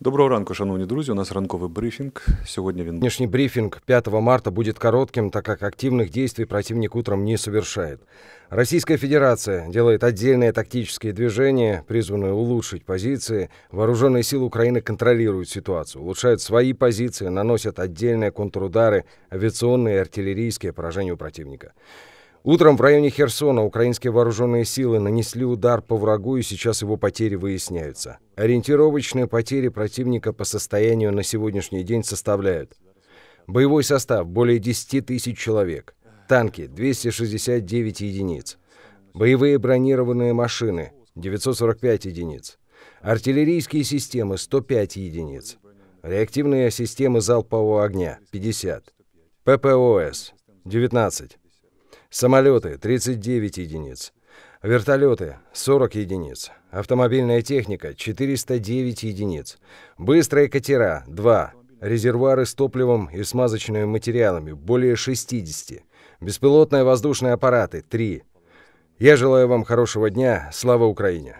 Доброго ранку, шановні друзі. У нас ранковий брифінг. Сьогодні він Внешний брифинг 5 марта будет коротким, так как активных действий противник утром не совершает. Российская Федерация делает отдельные тактические движения, призванные улучшить позиции. Вооруженные силы Украины контролируют ситуацию, улучшают свои позиции, наносят отдельные контрудары, авиационные и артиллерийские поражения у противника. Утром в районе Херсона украинские вооруженные силы нанесли удар по врагу, и сейчас его потери выясняются. Ориентировочные потери противника по состоянию на сегодняшний день составляют Боевой состав – более 10 тысяч человек. Танки – 269 единиц. Боевые бронированные машины – 945 единиц. Артиллерийские системы – 105 единиц. Реактивные системы залпового огня – 50. ППОС – 19. Самолеты – 39 единиц. Вертолеты – 40 единиц. Автомобильная техника – 409 единиц. Быстрые катера – 2. Резервуары с топливом и смазочными материалами – более 60. Беспилотные воздушные аппараты – 3. Я желаю вам хорошего дня. Слава Украине!